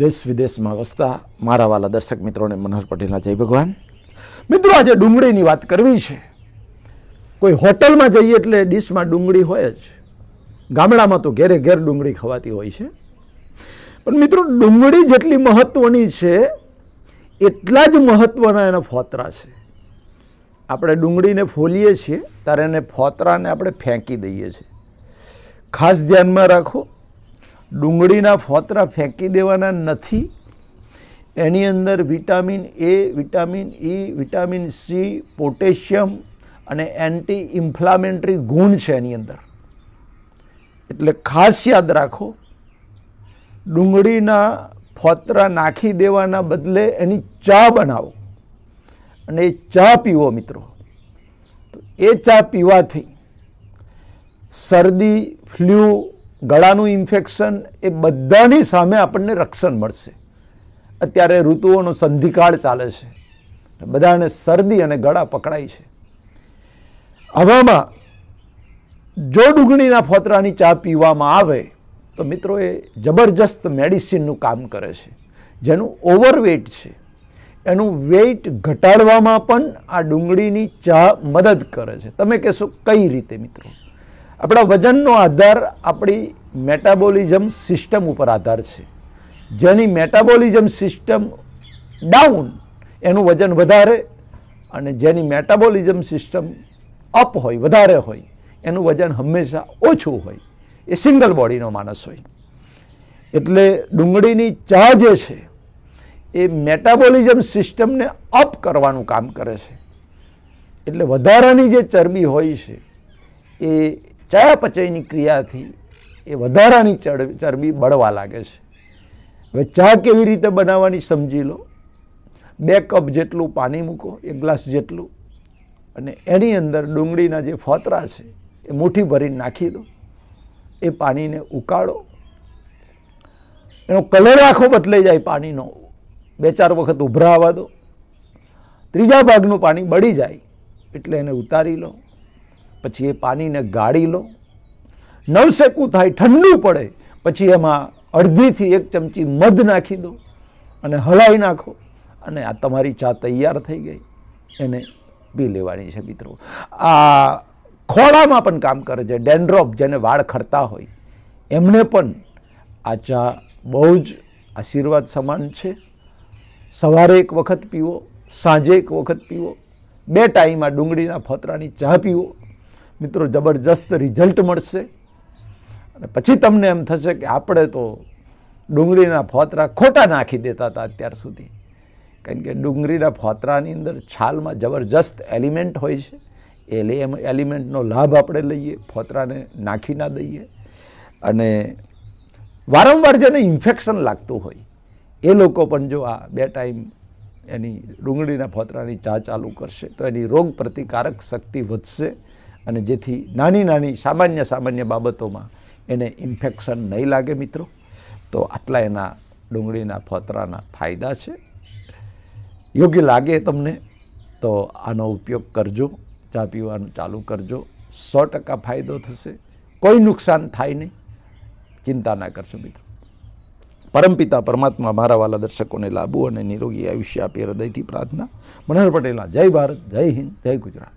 દેશ વિદેશમાં વસતા મારા વાલા દર્શક મિત્રોને મનોહર પટેલના જય ભગવાન મિત્રો આજે ડુંગળીની વાત કરવી છે કોઈ હોટલમાં જઈએ એટલે ડીશમાં ડુંગળી હોય જ ગામડામાં તો ઘેરે ઘેર ડુંગળી ખવાતી હોય છે પણ મિત્રો ડુંગળી જેટલી મહત્ત્વની છે એટલા જ મહત્ત્વના એના ફોતરા છે આપણે ડુંગળીને ફોલીએ છીએ ત્યારે એને ફોતરાને આપણે ફેંકી દઈએ છીએ ખાસ ધ્યાનમાં રાખો ડુંગળીના ફોતરા ફેંકી દેવાના નથી એની અંદર vitamin A vitamin E vitamin C potassium અને એન્ટી ઇન્ફ્લામેન્ટરી ગુણ છે એની અંદર એટલે ખાસ યાદ રાખો ડુંગળીના ફોતરા નાખી દેવાના બદલે એની ચા બનાવો અને એ ચા પીવો મિત્રો તો એ ચા પીવાથી શરદી ફ્લ્યુ ગળાનું ઇન્ફેક્શન એ બધાની સામે આપણને રક્ષણ મળશે અત્યારે ઋતુઓનો સંધિકાળ ચાલે છે બધાને શરદી અને ગળા પકડાય છે હવામાં જો ડુંગળીના ફોતરાની ચા પીવામાં આવે તો મિત્રો એ જબરજસ્ત મેડિસિનનું કામ કરે છે જેનું ઓવરવેટ છે એનું વેઇટ ઘટાડવામાં પણ આ ડુંગળીની ચા મદદ કરે છે તમે કહેશો કઈ રીતે મિત્રો આપણા વજનનો આધાર આપણી મેટાબોલિઝમ સિસ્ટમ ઉપર આધાર છે જેની મેટાબોલિઝમ સિસ્ટમ ડાઉન એનું વજન વધારે અને જેની મેટાબોલિઝમ સિસ્ટમ અપ હોય વધારે હોય એનું વજન હંમેશા ઓછું હોય એ સિંગલ બોડીનો માણસ હોય એટલે ડુંગળીની ચા જે છે એ મેટાબોલિઝમ સિસ્ટમને અપ કરવાનું કામ કરે છે એટલે વધારાની જે ચરબી હોય છે એ ચયાપચયની ક્રિયાથી એ વધારાની ચરબી બળવા લાગે છે હવે ચા કેવી રીતે બનાવવાની સમજી લો બે કપ જેટલું પાણી મૂકો એક ગ્લાસ જેટલું અને એની અંદર ડુંગળીના જે ફોતરા છે એ મુઠ્ઠી ભરીને નાખી દો એ પાણીને ઉકાળો એનો કલર આખો બદલાઈ જાય પાણીનો બે ચાર વખત ઉભરાવા દો ત્રીજા ભાગનું પાણી બળી જાય એટલે એને ઉતારી લો પછી એ પાણીને ગાળી લો નવસેકું થાય ઠંડુ પડે પછી એમાં અડધીથી એક ચમચી મધ નાખી દો અને હલાવી નાખો અને આ તમારી ચા તૈયાર થઈ ગઈ એને પી લેવાની છે મિત્રો આ ખોળામાં પણ કામ કરે છે ડેન્ડ્રોપ જેને વાળ ખરતા હોય એમને પણ આ ચા બહુ જ આશીર્વાદ સમાન છે સવારે એક વખત પીવો સાંજે એક વખત પીવો બે ટાઈમમાં ડુંગળીના ફોતરાની ચા પીવો મિત્રો જબરજસ્ત રિઝલ્ટ મળશે અને પછી તમને એમ થશે કે આપણે તો ડુંગળીના ફોતરા ખોટા નાખી દેતા હતા અત્યાર સુધી કારણ કે ડુંગળીના ફોતરાની અંદર છાલમાં જબરજસ્ત એલિમેન્ટ હોય છે એ લે એમ એલિમેન્ટનો લાભ આપણે લઈએ ફોતરાને નાખી ના દઈએ અને વારંવાર જેને ઇન્ફેક્શન લાગતું હોય એ લોકો પણ જો આ બે ટાઈમ એની ડુંગળીના ફોતરાની ચા ચાલુ કરશે તો એની રોગ પ્રતિકારક શક્તિ વધશે અને જેથી નાની નાની સામાન્ય સામાન્ય બાબતોમાં એને ઇન્ફેક્શન નહીં લાગે મિત્રો તો આટલા એના ડુંગળીના ફોતરાના ફાયદા છે યોગ્ય લાગે તમને તો આનો ઉપયોગ કરજો ચા પીવાનું ચાલુ કરજો સો ટકા ફાયદો થશે કોઈ નુકસાન થાય નહીં ચિંતા ના કરશો મિત્રો પરમપિતા પરમાત્મા મારા વાલા દર્શકોને લાભો અને નિરોગી આયુષ્ય આપે હૃદયથી પ્રાર્થના મનોહર પટેલા જય ભારત જય હિન્દ જય ગુજરાત